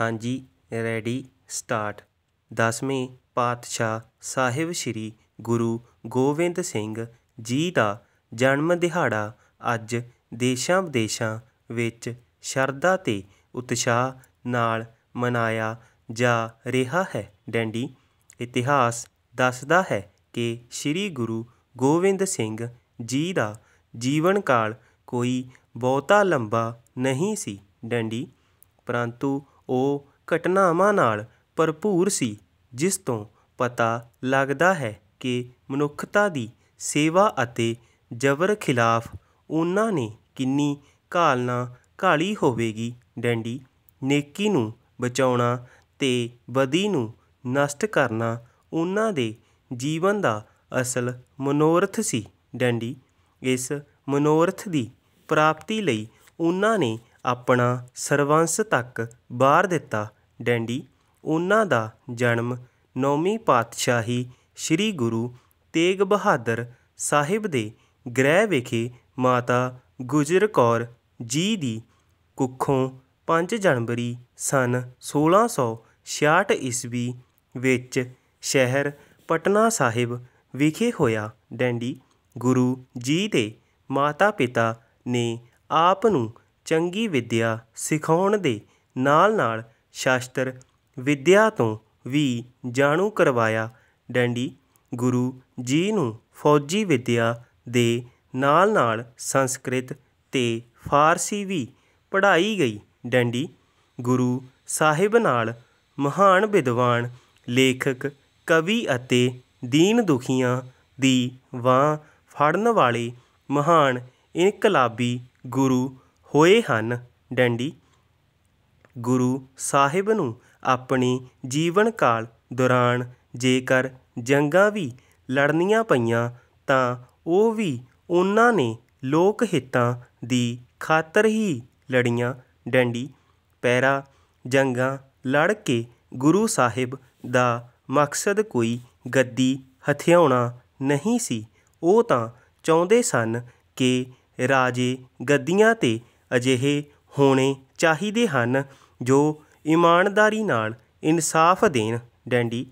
ਹਾਂਜੀ ready start 10ਵੇਂ ਪਾਤਸ਼ਾਹ ਸਾਹਿਬ ਸ੍ਰੀ ਗੁਰੂ ਗੋਬਿੰਦ ਸਿੰਘ ਜੀ ਦਾ ਜਨਮ ਦਿਹਾੜਾ ਅੱਜ ਦੇਸ਼ਾਂ ਵਿਦੇਸ਼ਾਂ ਵਿੱਚ ਸ਼ਰਧਾ ਤੇ ਉਤਸ਼ਾਹ ਨਾਲ ਮਨਾਇਆ ਜਾ ਰਿਹਾ ਹੈ ਡੈਂਡੀ ਇਤਿਹਾਸ ਦੱਸਦਾ ਹੈ ਕਿ ਸ੍ਰੀ ਗੁਰੂ ਗੋਬਿੰਦ ਸਿੰਘ ਜੀ ਦਾ ਜੀਵਨ ਕਾਲ ਕੋਈ ਬਹੁਤਾ ਲੰਬਾ ਨਹੀਂ ਸੀ ਡੈਂਡੀ ਪਰੰਤੂ ਉਹ ਘਟਨਾਵਾਂ ਨਾਲ ਭਰਪੂਰ ਸੀ ਜਿਸ ਤੋਂ ਪਤਾ ਲੱਗਦਾ ਹੈ ਕਿ ਮਨੁੱਖਤਾ ਦੀ ਸੇਵਾ ਅਤੇ ਜਬਰ ਖਿਲਾਫ ਉਹਨਾਂ ਨੇ ਕਿੰਨੀ ਕਾਲਨਾ ਕਾਲੀ ਹੋਵੇਗੀ ਡੈਂਡੀ ਨੇਕੀ ਨੂੰ ਬਚਾਉਣਾ ਤੇ ਬਦੀ ਨੂੰ ਨਸ਼ਟ ਕਰਨਾ ਉਹਨਾਂ ਦੇ ਜੀਵਨ ਦਾ ਅਸਲ ਮਨੋਰਥ ਸੀ ਡੈਂਡੀ ਇਸ ਮਨੋਰਥ ਦੀ ਪ੍ਰਾਪਤੀ ਲਈ ਉਹਨਾਂ ਨੇ ਆਪਣਾ ਸਰਵੰਸ਼ ਤੱਕ ਬਾਹਰ ਦਿੱਤਾ ਡੈਂਡੀ ਉਹਨਾਂ ਦਾ ਜਨਮ ਨੌਵੀਂ ਪਾਤਸ਼ਾਹੀ ਸ੍ਰੀ ਗੁਰੂ ਤੇਗ ਬਹਾਦਰ ਸਾਹਿਬ ਦੇ ਗ੍ਰਹਿ ਵਿਖੇ ਮਾਤਾ ਗੁਜਰ ਕੌਰ ਜੀ ਦੀ ਕੁੱਖੋਂ 5 ਜਨਵਰੀ ਸਨ 1666 ਈਸਵੀ ਵਿੱਚ ਸ਼ਹਿਰ ਪਟਨਾ ਸਾਹਿਬ ਵਿਖੇ ਹੋਇਆ ਡੈਂਡੀ ਗੁਰੂ ਜੀ ਦੇ ਮਾਤਾ-ਪਿਤਾ ਨੇ ਆਪ ਨੂੰ ਚੰਗੀ ਵਿੱਦਿਆ ਸਿਖਾਉਣ ਦੇ ਨਾਲ ਨਾਲ ਸ਼ਾਸਤਰ ਵਿੱਦਿਆ ਤੋਂ ਵੀ ਜਾਣੂ ਕਰਵਾਇਆ ਡੰਡੀ ਗੁਰੂ ਜੀ ਨੂੰ ਫੌਜੀ ਵਿੱਦਿਆ ਦੇ ਨਾਲ ਨਾਲ ਸੰਸਕ੍ਰਿਤ ਤੇ ਫਾਰਸੀ ਵੀ ਪੜ੍ਹਾਈ ਗਈ ਡੰਡੀ ਗੁਰੂ ਸਾਹਿਬ ਨਾਲ ਮਹਾਨ ਵਿਦਵਾਨ ਲੇਖਕ ਕਵੀ ਅਤੇ ਦੀਨ ਦੁਖੀਆਂ ਦੀ ਵਾਂ ਫੜਨ ਵਾਲੇ ਮਹਾਨ ਇਨਕਲਾਬੀ ਗੁਰੂ ਹੋਏ ਹਨ ਡੰਡੀ ਗੁਰੂ ਸਾਹਿਬ ਨੂੰ ਆਪਣੀ ਜੀਵਨ ਕਾਲ ਦੌਰਾਨ ਜੇਕਰ ਜੰਗਾਂ ਵੀ ਲੜਨੀਆਂ ਪਈਆਂ ਤਾਂ ਉਹ ਵੀ ਉਹਨਾਂ ਨੇ ਲੋਕ ਹਿੱਤਾਂ ਦੀ ਖਾਤਰ ਹੀ ਲੜੀਆਂ ਡੰਡੀ ਪੈਰਾ ਜੰਗਾਂ ਲੜ ਕੇ ਗੁਰੂ ਸਾਹਿਬ ਦਾ ਮਕਸਦ ਕੋਈ ਗੱਦੀ ਹਥਿਆਉਣਾ ਨਹੀਂ ਸੀ ਉਹ ਤਾਂ ਚਾਹੁੰਦੇ ਸਨ ਕਿ ਰਾਜੇ ਗੱਦੀਆਂ ਤੇ ਅਜਿਹੇ ਹੋਣੇ ਚਾਹੀਦੇ ਹਨ ਜੋ ਇਮਾਨਦਾਰੀ ਨਾਲ ਇਨਸਾਫ ਦੇਣ ਡੈਂਡੀ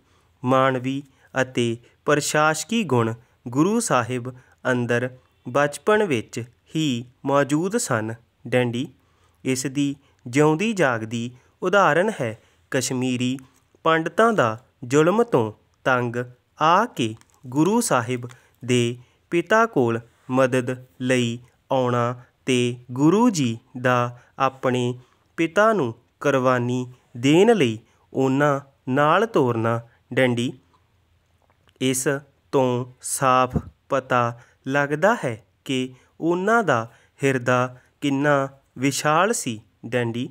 ਮਾਨਵੀ ਅਤੇ ਪ੍ਰਸ਼ਾਸਕੀ ਗੁਣ ਗੁਰੂ ਸਾਹਿਬ ਅੰਦਰ ਬਚਪਨ ਵਿੱਚ ਹੀ ਮੌਜੂਦ ਸਨ ਡੈਂਡੀ ਇਸ ਦੀ ਜਿਉਂਦੀ ਜਾਗਦੀ ਉਦਾਹਰਣ ਹੈ ਕਸ਼ਮੀਰੀ ਪੰਡਤਾਂ ਦਾ ਜ਼ੁਲਮ ਤੋਂ ਤੰਗ ਆ ਕੇ ਗੁਰੂ ਸਾਹਿਬ ਦੇ ਪਿਤਾ ਕੋਲ ਮਦਦ ਲਈ ਆਉਣਾ ਤੇ ਗੁਰੂ ਜੀ ਦਾ ਆਪਣੇ ਪਿਤਾ ਨੂੰ ਕੁਰਬਾਨੀ ਦੇਣ ਲਈ ਉਹਨਾਂ ਨਾਲ ਤੋਰਨਾ ਡੰਡੀ ਇਸ ਤੋਂ ਸਾਫ਼ ਪਤਾ ਲੱਗਦਾ ਹੈ ਕਿ ਉਹਨਾਂ ਦਾ ਹਿਰਦਾ ਕਿੰਨਾ ਵਿਸ਼ਾਲ ਸੀ ਡੰਡੀ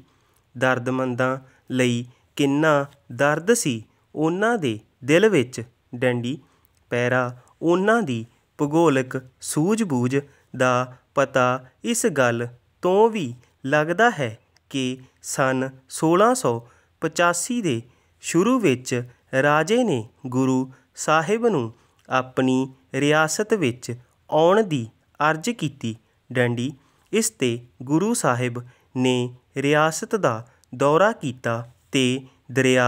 ਦਰਦਮੰਦਾਂ ਲਈ ਕਿੰਨਾ ਦਰਦ ਸੀ ਉਹਨਾਂ ਦੇ ਦਿਲ ਵਿੱਚ ਡੰਡੀ ਪੈਰਾ ਉਹਨਾਂ ਦੀ ਭੂਗੋਲਿਕ ਸੂਝ-ਬੂਝ ਦਾ ਪਤਾ ਇਸ ਗੱਲ ਤੋਂ ਵੀ ਲੱਗਦਾ ਹੈ ਕਿ ਸਨ 1685 ਦੇ ਸ਼ੁਰੂ ਵਿੱਚ ਰਾਜੇ ਨੇ ਗੁਰੂ ਸਾਹਿਬ ਨੂੰ ਆਪਣੀ ਰਿਆਸਤ ਵਿੱਚ ਆਉਣ ਦੀ ਅਰਜ਼ ਕੀਤੀ ਡੰਡੀ ਇਸ ਤੇ ਗੁਰੂ ਸਾਹਿਬ ਨੇ ਰਿਆਸਤ ਦਾ ਦੌਰਾ ਕੀਤਾ ਤੇ ਦਰਿਆ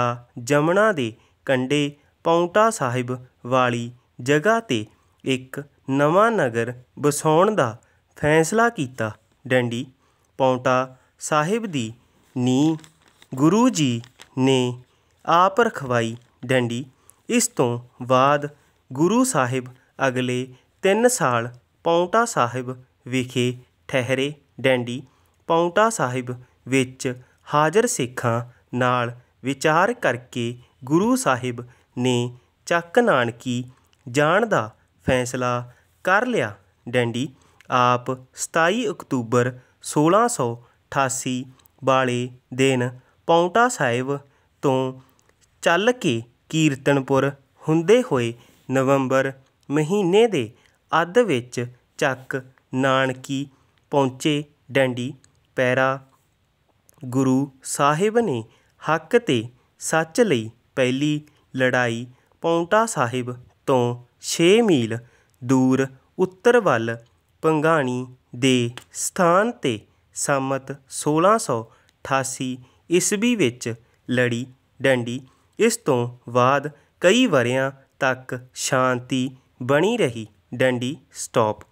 ਜਮਨਾ ਦੇ ਕੰਡੇ ਪੌਂਟਾ ਸਾਹਿਬ ਵਾਲੀ ਜਗ੍ਹਾ ਤੇ ਇੱਕ ਨਵਾਂ ਨਗਰ ਬਸਾਉਣ ਦਾ ਫੈਸਲਾ ਕੀਤਾ ਡੈਂਡੀ ਪੌਂਟਾ ਸਾਹਿਬ ਦੀ ਨੀ ਗੁਰੂ ਜੀ ਨੇ ਆਪ ਰਖਵਾਈ ਡੈਂਡੀ ਇਸ ਤੋਂ ਬਾਅਦ ਗੁਰੂ ਸਾਹਿਬ ਅਗਲੇ 3 ਸਾਲ ਪੌਂਟਾ ਸਾਹਿਬ ਵਿਖੇ ਠਹਿਰੇ ਡੈਂਡੀ ਪੌਂਟਾ ਸਾਹਿਬ ਵਿੱਚ ਹਾਜ਼ਰ ਸਿੱਖਾਂ ਨਾਲ ਵਿਚਾਰ ਕਰਕੇ ਗੁਰੂ ਸਾਹਿਬ ਨੇ ਚੱਕ ਨਾਨਕੀ ਜਾਣ ਦਾ ਫੈਸਲਾ ਕਰ ਲਿਆ ਡੈਂਡੀ ਆਪ 27 ਅਕਤੂਬਰ 1688 ਵਾਲੇ ਦਿਨ ਪੌਂਟਾ ਸਾਹਿਬ ਤੋਂ ਚੱਲ ਕੇ ਕੀਰਤਨਪੁਰ ਹੁੰਦੇ ਹੋਏ ਨਵੰਬਰ ਮਹੀਨੇ ਦੇ ਅੱਧ ਵਿੱਚ ਚੱਕ ਨਾਨਕੀ ਪਹੁੰਚੇ ਡੈਂਡੀ ਪੈਰਾ ਗੁਰੂ ਸਾਹਿਬ ਨੇ ਹੱਕ ਤੇ ਸੱਚ ਲਈ ਪਹਿਲੀ ਲੜਾਈ ਪੌਂਟਾ ਸਾਹਿਬ ਤੋਂ 6 ਮੀਲ ਦੂਰ ਉੱਤਰ ਵੱਲ ਪੰਗਾਣੀ ਦੇ ਸਥਾਨ 'ਤੇ ਸਮਤ 1688 ਈਸਵੀ ਵਿੱਚ ਲੜੀ ਡੰਡੀ ਇਸ ਤੋਂ ਬਾਅਦ ਕਈ ਵਰਿਆਂ ਤੱਕ ਸ਼ਾਂਤੀ ਬਣੀ ਰਹੀ ਡੰਡੀ ਸਟਾਪ